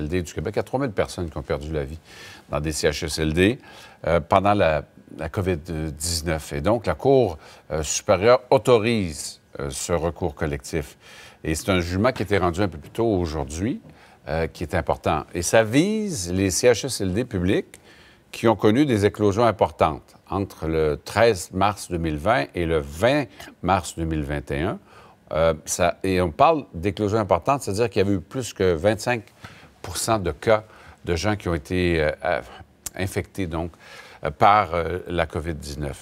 du Québec. Il y a 3 personnes qui ont perdu la vie dans des CHSLD euh, pendant la, COVID-19. Et donc, la Cour euh, supérieure autorise euh, ce recours collectif. Et c'est un jugement qui a été rendu un peu plus tôt aujourd'hui, qui est important. Et ça vise les CHSLD publics qui ont connu des éclosions importantes entre le 13 mars 2020 et le 20 mars 2021. et on parle d'éclosions importantes, c'est-à-dire qu'il y avait eu plus que 25 de cas de gens qui ont été euh, euh, infectés donc, euh, par la COVID-19. Vous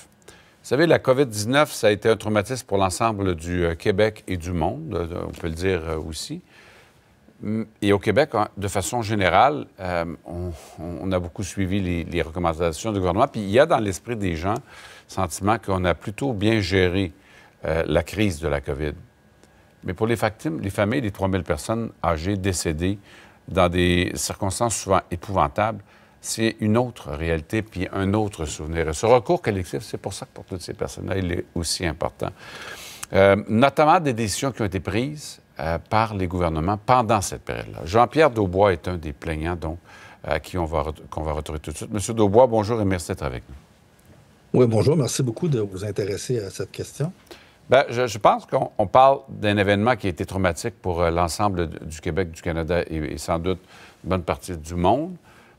savez, la COVID-19, ça a été un traumatisme pour l'ensemble du Québec et du monde, on peut le dire aussi. Mm, et au Québec, de façon générale, on, a beaucoup suivi les, recommandations du gouvernement. Puis il y a dans l'esprit des gens le sentiment qu'on a plutôt bien géré la crise de la COVID. Mais pour les, les familles des 3000 personnes âgées décédées dans des circonstances souvent épouvantables, c'est une autre réalité puis un autre souvenir. ce recours collectif, c'est pour ça que pour toutes ces personnes-là, il est aussi important. Euh, notamment des décisions qui ont été prises euh, par les gouvernements pendant cette période-là. Jean-Pierre Daubois est un des plaignants, donc, euh, à qui on va, qu'on va retrouver tout de suite. Monsieur Daubois, bonjour et merci d'être avec nous. Oui, bonjour. Merci beaucoup de vous intéresser à cette question. Ben, je, pense qu'on parle d'un événement qui a été traumatique pour euh, l'ensemble du Québec, du Canada et, sans doute une bonne partie du monde,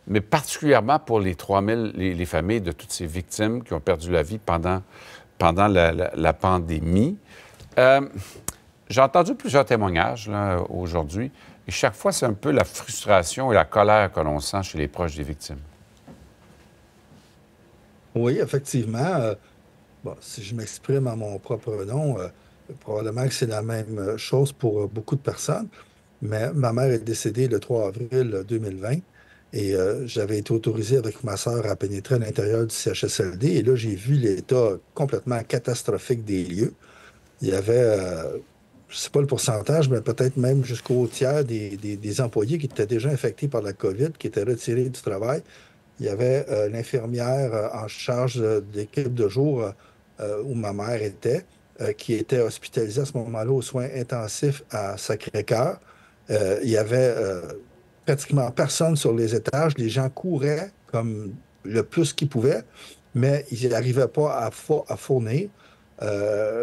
mais particulièrement pour les 3000 les, les familles de toutes ces victimes qui ont perdu la vie pendant, pendant la, pandémie. Euh, j'ai entendu plusieurs témoignages aujourd'hui et chaque fois, c'est un peu la frustration et la colère que l'on sent chez les proches des victimes. Oui, effectivement. Euh, Bon, si je m'exprime à mon propre nom, euh, probablement que c'est la même euh, chose pour euh, beaucoup de personnes. Mais ma mère est décédée le 3 avril 2020 et j'avais été autorisé avec ma sœur à pénétrer à l'intérieur du CHSLD. Et là, j'ai vu l'état complètement catastrophique des lieux. Il y avait, je ne sais pas le pourcentage, mais peut-être même jusqu'au tiers des, employés qui étaient déjà infectés par la COVID, qui étaient retirés du travail. Il y avait l'infirmière en charge de l'équipe de jour euh, où ma mère était, euh, qui était hospitalisée à ce moment-là aux soins intensifs à Sacré-Cœur. Euh, il y avait pratiquement personne sur les étages. Les gens couraient comme le plus qu'ils pouvaient, mais ils n'arrivaient pas à, à fournir.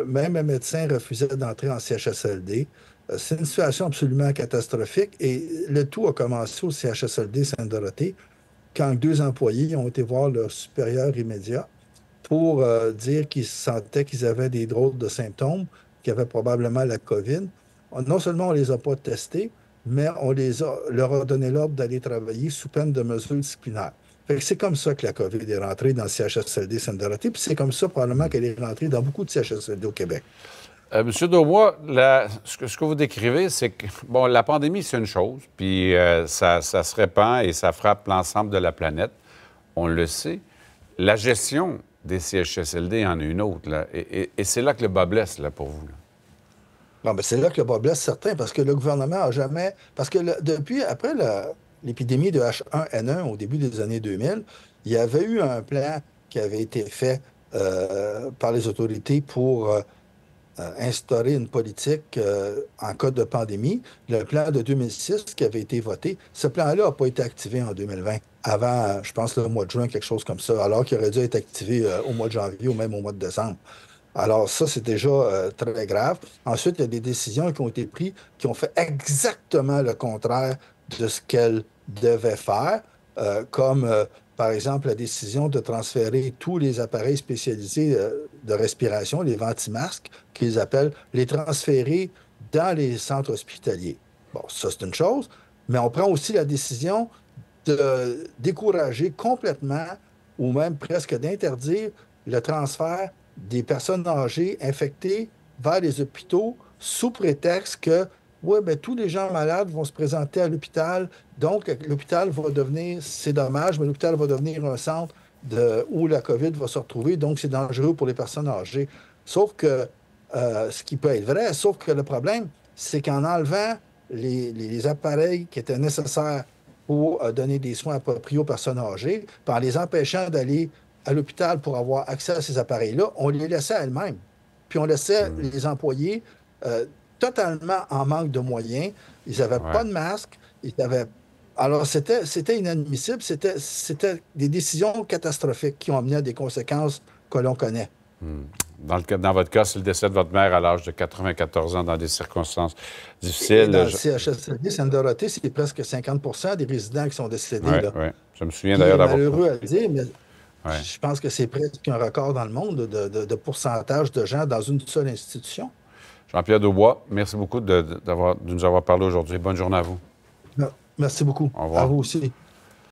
même un médecin refusait d'entrer en CHSLD. C'est une situation absolument catastrophique et le tout a commencé au CHSLD Sainte-Dorothée quand deux employés ont été voir leur supérieur immédiat pour euh, dire qu'ils sentaient qu'ils avaient des drôles de symptômes, qu'ils avaient probablement la COVID. Non seulement on ne les a pas testés, mais on les a, leur a donné l'ordre d'aller travailler sous peine de mesures disciplinaires. C'est comme ça que la COVID est rentrée dans le CHSLD sainte puis c'est comme ça probablement qu'elle est rentrée dans beaucoup de CHSLD au Québec. Euh, Monsieur Daubois, ce, que, vous décrivez, c'est que bon, la pandémie, c'est une chose, puis euh, ça, ça, se répand et ça frappe l'ensemble de la planète. On le sait. La gestion des CHSLD, il y en a une autre. Là. Et, c'est là que le bas blesse là, pour vous. Non, mais c'est là que le bas blesse certain, parce que le gouvernement a jamais. Parce que depuis, après l'épidémie de H1N1 au début des années 2000, il y avait eu un plan qui avait été fait euh, par les autorités pour. Euh, euh, instaurer une politique euh, en cas de pandémie. Le plan de 2006 qui avait été voté, ce plan-là n'a pas été activé en 2020, avant, je pense, le mois de juin, quelque chose comme ça, alors qu'il aurait dû être activé euh, au mois de janvier ou même au mois de décembre. Alors ça, c'est déjà très grave. Ensuite, il y a des décisions qui ont été prises qui ont fait exactement le contraire de ce qu'elles devaient faire, comme par exemple, la décision de transférer tous les appareils spécialisés euh, de respiration, les ventimasques, qu'ils appellent, les transférer dans les centres hospitaliers. Bon, ça, c'est une chose, mais on prend aussi la décision de décourager complètement ou même presque d'interdire le transfert des personnes âgées infectées vers les hôpitaux sous prétexte que oui, bien, tous les gens malades vont se présenter à l'hôpital. Donc, l'hôpital va devenir, c'est dommage, mais l'hôpital va devenir un centre de, où la COVID va se retrouver. Donc, c'est dangereux pour les personnes âgées. Sauf que, euh, ce qui peut être vrai, sauf que le problème, c'est qu'en enlevant les, appareils qui étaient nécessaires pour euh, donner des soins appropriés aux personnes âgées, ben, en les empêchant d'aller à l'hôpital pour avoir accès à ces appareils-là, on les laissait à elles-mêmes. Puis on laissait mmh. les employés euh, totalement en manque de moyens. Ils n'avaient pas de masque. Ils avaient... Alors, c'était, c'était inadmissible. C'était, c'était des décisions catastrophiques qui ont amené à des conséquences que l'on connaît. Hmm. Dans, dans votre cas, c'est le décès de votre mère à l'âge de 94 ans dans des circonstances difficiles. Dans le CHSLD, Sainte-Dorothée, c'est presque 50 des résidents qui sont décédés. Je me souviens d'ailleurs d'avoir... malheureux à dire, mais je pense que c'est presque un record dans le monde de, de, de pourcentage de gens dans une seule institution. Jean-Pierre Debois, merci beaucoup de, nous avoir parlé aujourd'hui. Bonne journée à vous. Merci beaucoup. Au revoir. À vous aussi.